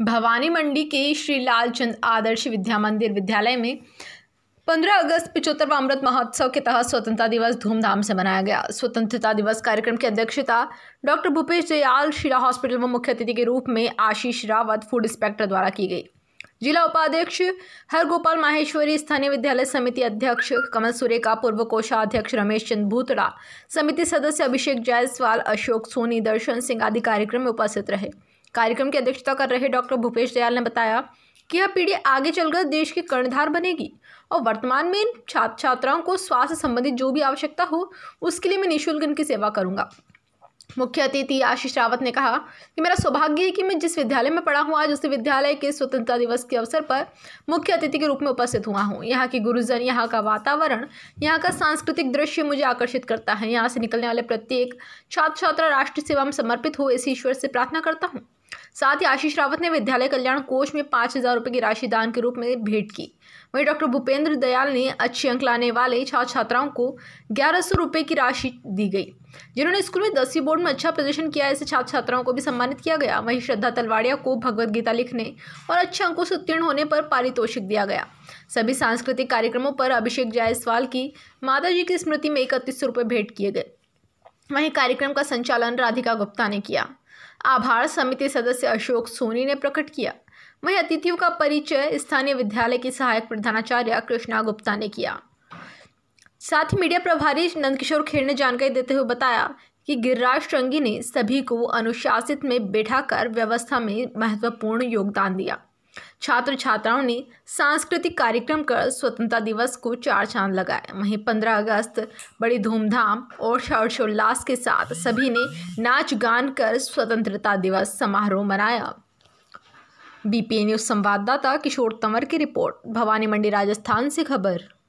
भवानी मंडी के श्री लालचंद आदर्श विद्या मंदिर विद्यालय में 15 अगस्त पिचहत्तरवा अमृत महोत्सव के तहत स्वतंत्रता दिवस धूमधाम से मनाया गया स्वतंत्रता दिवस कार्यक्रम की अध्यक्षता डॉक्टर भूपेश दयाल शिरा हॉस्पिटल व मुख्य अतिथि के रूप में आशीष रावत फूड इंस्पेक्टर द्वारा की गई जिला उपाध्यक्ष हरगोपाल माहेश्वरी स्थानीय विद्यालय समिति अध्यक्ष कमल सुरेखा पूर्व कोषाध्यक्ष रमेश चंद भूतड़ा समिति सदस्य अभिषेक जायसवाल अशोक सोनी दर्शन सिंह आदि कार्यक्रम में उपस्थित रहे कार्यक्रम की अध्यक्षता कर रहे डॉक्टर भूपेश दयाल ने बताया कि यह पीढ़ी आगे चलकर देश की कर्णधार बनेगी और वर्तमान में इन छात्र छात्राओं को स्वास्थ्य संबंधित जो भी आवश्यकता हो उसके लिए मैं निःशुल्क इनकी सेवा करूँगा मुख्य अतिथि आशीष रावत ने कहा कि मेरा सौभाग्य है कि मैं जिस विद्यालय में पढ़ा हूँ आज उस विद्यालय के स्वतंत्रता दिवस के अवसर पर मुख्य अतिथि के रूप में उपस्थित हुआ हूँ यहाँ के गुरुजन यहाँ का वातावरण यहाँ का सांस्कृतिक दृश्य मुझे आकर्षित करता है यहाँ से निकलने वाले प्रत्येक छात्र छात्रा राष्ट्र सेवा में समर्पित हो इस ईश्वर से प्रार्थना करता हूँ साथ ही आशीष रावत ने विद्यालय कल्याण कोष में पाँच हज़ार रुपये की राशि दान के रूप में भेंट की वहीं डॉक्टर भूपेंद्र दयाल ने अच्छे अंक लाने वाले छात्र छात्राओं को ग्यारह सौ रुपये की राशि दी गई जिन्होंने स्कूल में दसवीं बोर्ड में अच्छा प्रदर्शन किया ऐसे छात्र छात्राओं को भी सम्मानित किया गया वहीं श्रद्धा तलवाड़िया को भगवद गीता लिखने और अच्छे अंकों से उत्तीर्ण होने पर पारितोषिक दिया गया सभी सांस्कृतिक कार्यक्रमों पर अभिषेक जायसवाल की माता जी की स्मृति में इकतीस सौ रुपये भेंट किए गए वहीं कार्यक्रम का संचालन राधिका गुप्ता ने किया आभार समिति सदस्य अशोक सोनी ने प्रकट किया वहीं अतिथियों का परिचय स्थानीय विद्यालय के सहायक प्रधानाचार्य कृष्णा गुप्ता ने किया साथ ही मीडिया प्रभारी नंदकिशोर खेर ने जानकारी देते हुए बताया कि गिरिराज टंगी ने सभी को अनुशासित में बैठा व्यवस्था में महत्वपूर्ण योगदान दिया छात्र छात्राओं ने सांस्कृतिक कार्यक्रम कर स्वतंत्रता दिवस को चार चांद लगाए वहीं 15 अगस्त बड़ी धूमधाम और हर्षोल्लास के साथ सभी ने नाच गान कर स्वतंत्रता दिवस समारोह मनाया बीपीए न्यूज संवाददाता किशोर तंवर की रिपोर्ट भवानी मंडी राजस्थान से खबर